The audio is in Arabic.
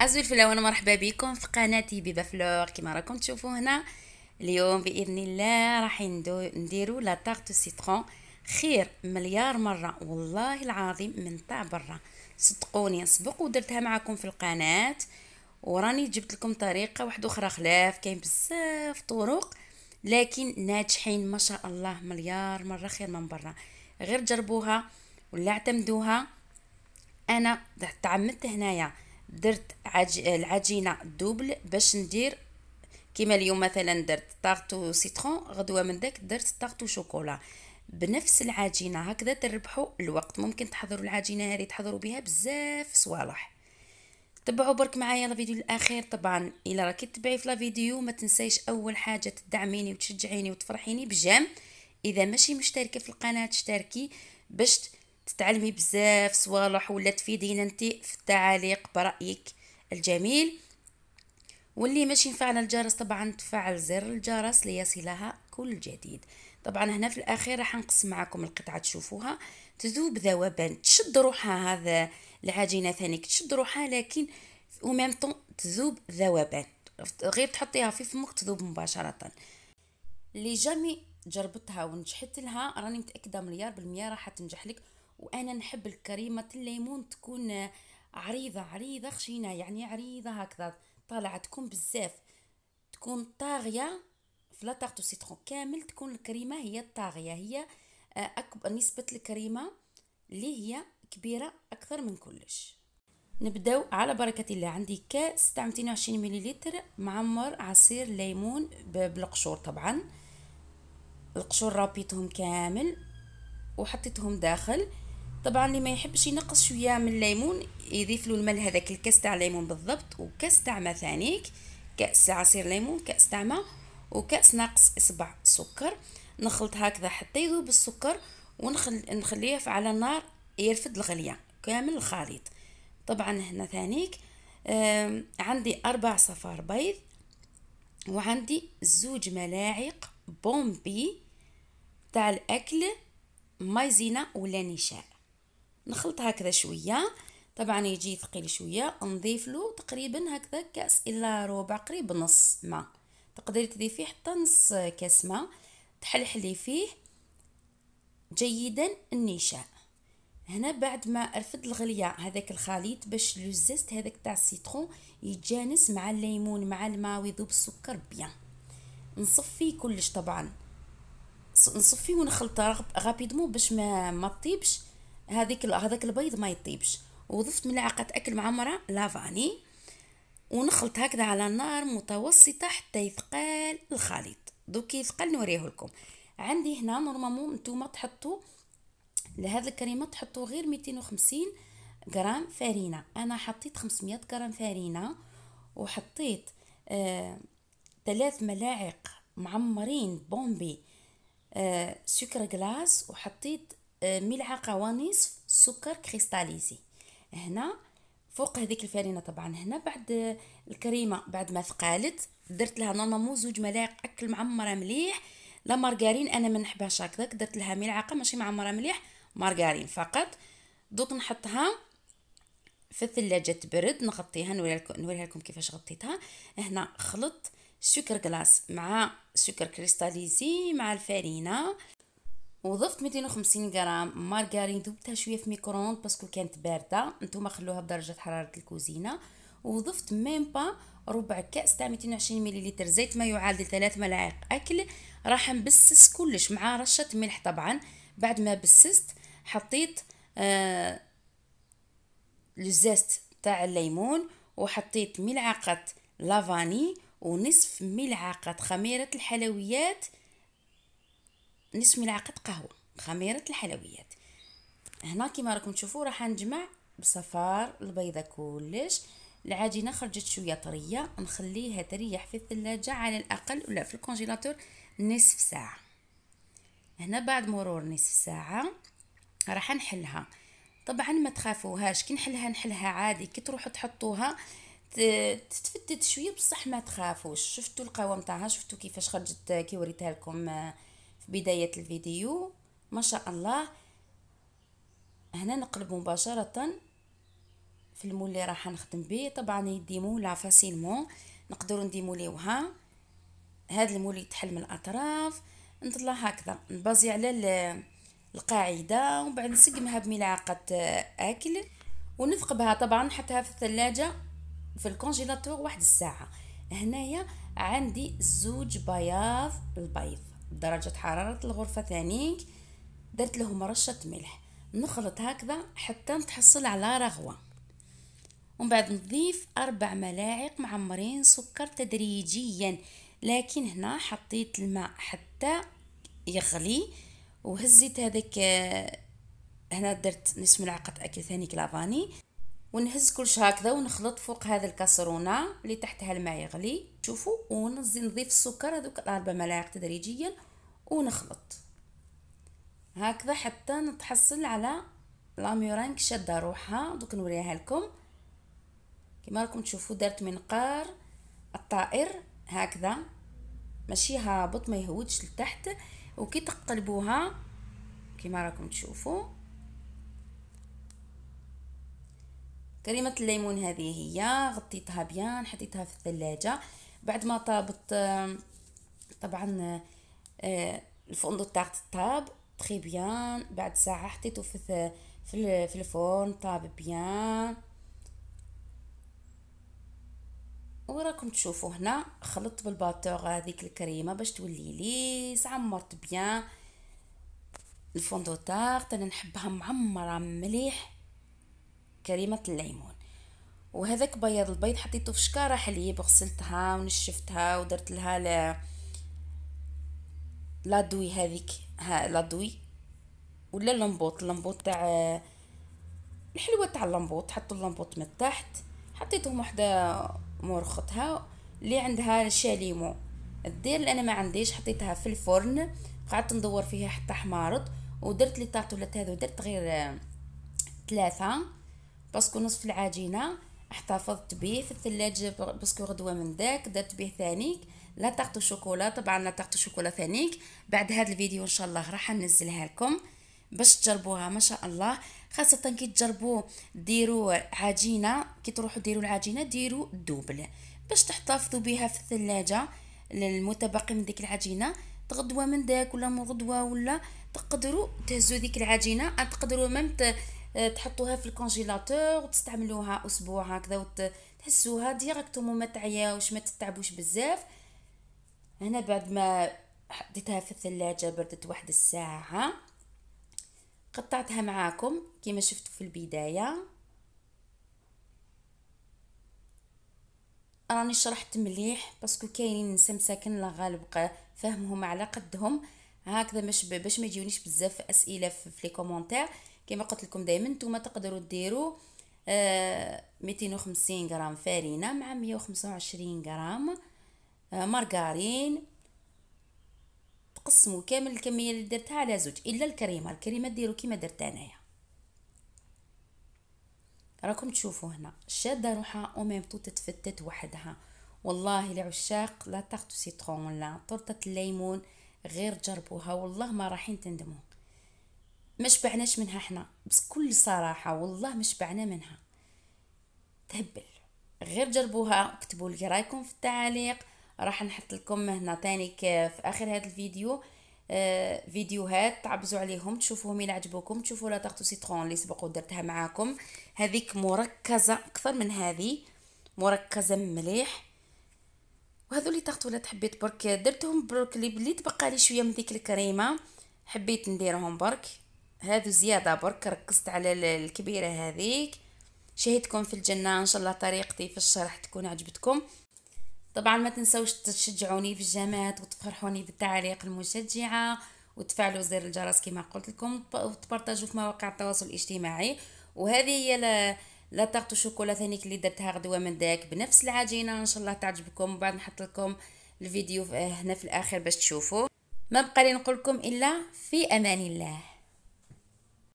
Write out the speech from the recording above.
ازول فلاو مرحبا بكم في قناتي بيبا فلور كما راكم تشوفوا هنا اليوم باذن الله راح نديرو لا تارت سيترون خير مليار مره والله العظيم من تاع برا صدقوني سبق ودرتها معكم في القناه وراني جبت لكم طريقه واحده اخرى خلاف كاين بزاف طرق لكن ناجحين ما شاء الله مليار مره خير من برا غير جربوها ولا اعتمدوها انا تعمدت هنايا يعني درت عج... العجينه دوبل باش ندير كيما اليوم مثلا درت طارتو سيترون غدوه من داك درت طارتو شوكولا بنفس العجينه هكذا تربحوا الوقت ممكن تحضروا العجينه هذه تحضروا بها بزاف صوالح تبعوا برك معايا الفيديو الاخير طبعا الا راكي تبعي في الفيديو ما تنسيش اول حاجه تدعميني وتشجعيني وتفرحيني بجام اذا ماشي مشتركه في القناه تشتركي باش تتعلمي بزاف صوالح ولا تفيدينا انت في التعاليق برايك الجميل واللي ماشي نفعنا الجرس طبعا تفعل زر الجرس ليصلها كل جديد طبعا هنا في الاخير راح نقص معكم القطعه تشوفوها تذوب ذوبان تشد روحها هذا العجينه ثاني تشد روحها لكن وميم طون تذوب ذوبان غير تحطيها في فمك تذوب مباشره اللي جامي جربتها ونجحت لها راني متاكده مليار بالمية راح تنجح لك وانا نحب الكريمه الليمون تكون عريضه عريضه خشينه يعني عريضه هكذا طالعه تكون بزاف تكون طاغيه في لا تارت سيترون كامل تكون الكريمه هي الطاغيه هي آه، أكبر نسبه الكريمه اللي هي كبيره اكثر من كلش نبداو على بركة الله عندي كاس تاع 220 مليلتر معمر عصير ليمون بالقشور طبعا القشور رابيتهم كامل وحطيتهم داخل طبعا اللي ما يحبش ينقص شويه من الليمون يضيف له الملح هذاك الكاس تاع ليمون بالضبط وكاس تاع ما ثانيك كاس عصير ليمون كاس تاع ماء وكاس ناقص اصبع سكر نخلط هكذا حتى يذوب السكر ونخليه على النار يرفد الغليان كامل الخليط طبعا هنا ثانيك عندي أربع صفار بيض وعندي زوج ملاعق بومبي تاع الأكل مايزينا ولا نشاء نخلط هكذا شويه طبعا يجي ثقيل شويه نضيف له تقريبا هكذا كاس الا ربع قريب نص ماء تقدري تضيفيه حتى نص كاس ماء تحلحلي فيه جيدا النشاء هنا بعد ما رفد الغليه هذاك الخليط باش لو زيست هذاك تاع السيترون يتجانس مع الليمون مع الماء ويذوب السكر بيان نصفي كلش طبعا نصفي ونخلط رابيدمون باش ما ما طيبش هذيك هذاك البيض ما يطيبش وضفت ملعقة أكل معمرة لافاني ونخلط هكذا على نار متوسطة حتى يثقل الخليط دوك يثقل نوريه لكم عندي هنا نورمالمون نتوما تحطوا لهذا الكريمه تحطوا غير 250 غرام فارينه انا حطيت 500 غرام فارينه وحطيت آه ثلاث ملاعق معمرين بومبي آه سكر غلاس وحطيت آه، ملعقه ونصف سكر كريستاليزي هنا فوق هذيك الفرينه طبعا هنا بعد الكريمه بعد ما ثقالت درت لها نورمالمون زوج ملاعق اكل معمره مليح لا مارغارين انا ما نحبهاش هكذاك درت لها ملعقه ماشي معمره مليح مارغارين فقط دوك نحطها في الثلاجة تبرد نغطيها نوريها لكم كيفاش غطيتها هنا خلط سكر كلاص مع سكر كريستاليزي مع الفرينة وضفت 250 غرام مارغرين ذوبتها شويه في ميكرووند باسكو كانت بارده نتوما خلوها بدرجه حراره الكوزينه وضفت ميم با ربع كاس تاع 220 مليلتر زيت ما يعادل ثلاث ملاعق اكل راح نبسس كلش مع رشه ملح طبعا بعد ما بسست حطيت آه تاع الليمون وحطيت ملعقه لافاني ونصف ملعقه خميره الحلويات نصف ملعقه قهوه خميره الحلويات هنا كما راكم تشوفوا راح نجمع بصفار البيضه كلش العجينه خرجت شويه طريه نخليها تريح في الثلاجه على الاقل ولا في الكونجيلاتور نصف ساعه هنا بعد مرور نصف ساعه راح نحلها طبعا ما تخافوهاش كي نحلها نحلها عادي كي تروحوا تحطوها تتفتت شويه بصح ما تخافوش شفتوا القوام تاعها شفتوا كيفاش خرجت كي وريتها لكم آه، بداية الفيديو ما شاء الله هنا نقلب مباشرة في المول اللي راح نخدم به طبعا يدي مولع فاسيلمون نقدروا نديموليوها هذا المول يتحل من الاطراف نطلع هكذا نبازي على القاعده ومن بعد نسقمها بملعقه اكل ونثقبها طبعا نحطها في الثلاجه في الكونجيلاتور واحد الساعه هنايا عندي زوج بياض البيض درجة حرارة الغرفة ثانيك درت لهم رشة ملح نخلط هكذا حتى نتحصل على رغوة ومن بعد نضيف أربع ملاعق معمرين سكر تدريجيا لكن هنا حطيت الماء حتى يغلي وهزيت هذاك هنا درت نصف ملعقة أكل ثاني كلافاني ونهز كلش هكذا ونخلط فوق هذا الكاسرونه اللي تحتها الماء يغلي شوفوا ونزي نضيف السكر هذوك الاربع ملاعق تدريجيا ونخلط هكذا حتى نتحصل على لاميورانك شاده روحها دوك نوريها لكم كما راكم تشوفوا دارت منقار الطائر هكذا ماشي هابط ما يهودش لتحت وكي تقلبوها كما راكم تشوفوا كريمه الليمون هذه هي غطيتها بيان حطيتها في الثلاجه بعد ما طابت طبعا آه، الفندق تاعت طاب تري بيان بعد ساعه حطيته في في الفرن طاب بيان وراكم تشوفوا هنا خلطت بالباتور هذيك الكريمه باش تولي ليس عمرت بيان الفوندو تارت انا نحبها معمره مليح كريمة الليمون وهذاك بياض البيض حطيته في شكارة حليب غسلتها ونشفتها ودرت لها ل... لادوي هذيك ها لادوي ولا اللمبوط اللمبوط تاع الحلوة تاع اللمبوط حطوا اللمبوط من تحت حطيتهم وحده مرختها اللي عندها شاليمو الدير اللي انا ما عنديش حطيتها في الفرن قعدت ندور فيها حتى حمارت ودرت لي طاطولات هذو درت غير ثلاثه باسكو نصف العجينه احتفظت به في الثلاجة باسكو غدوة من ذاك درت به ثانيك لا تارت شوكولا طبعا لا تارت شوكولا ثانيك بعد هذا الفيديو ان شاء الله راح ننزلها لكم باش تجربوها ما شاء الله خاصة كي تجربوا ديروا عجينة كي تروحوا ديروا العجينة ديروا الدوبل باش تحتفظوا بها في الثلاجة المتبقي من ديك العجينة غدوة من داك ولا من ولا تقدروا تهزوا ديك العجينة تقدروا ميم آه، تحطوها في الكونجيلاتور وتستعملوها اسبوع هكذا وتحسوها ديريكتومون ما تعياوش ما تتعبوش بزاف هنا بعد ما حطيتها في الثلاجه بردت واحد الساعه قطعتها معاكم كما شفتوا في البدايه راني شرحت مليح باسكو كاينين سمساكن لا غالب فهمهم على قدهم هكذا باش باش ما يجيونيش بزاف اسئله في لي كومونتير كما قلت لكم دائما نتوما تقدروا ديروا آه 250 غرام فرينه مع 125 غرام آه مارغارين تقسموا كامل الكميه اللي درتها على زوج الا الكريمه الكريمه ديروا كيما درت انايا راكم تشوفوا هنا شاده روحها او ميم تو تتفتت وحدها والله لعشاق لا تارت سيترون لا تورته الليمون غير جربوها والله ما راحين تندموا ما شبعناش منها حنا بكل صراحه والله ما شبعنا منها تهبل غير جربوها اكتبوا لي رايكم في التعليق راح نحط لكم هنا تاني في اخر هذا الفيديو آه فيديوهات تعبزوا عليهم تشوفوهم الى عجبوكم تشوفوا لا تاخذوا سيترون اللي سبق درتها معاكم هذيك مركزه اكثر من هذه مركزه مليح وهذو اللي تاخذوا لا تحبيت برك درتهم برك اللي بلي تبقى لي شويه من ديك الكريمه حبيت نديرهم برك هذو زيادة برك ركزت على الكبيرة هذيك شهدكم في الجنة إن شاء الله طريقتي في الشرح تكون عجبتكم طبعا ما تنسوش تشجعوني في الجامعات وتفرحوني بالتعليق المشجعة وتفعلوا زر الجرس كما قلت لكم وتبارطاجوا في مواقع التواصل الاجتماعي وهذه هي لا لا تاغتو شوكولا ثانيك اللي درتها غدوه من داك بنفس العجينه ان شاء الله تعجبكم وبعد نحط لكم الفيديو هنا في الاخر باش تشوفوه ما بقى لي نقول لكم الا في امان الله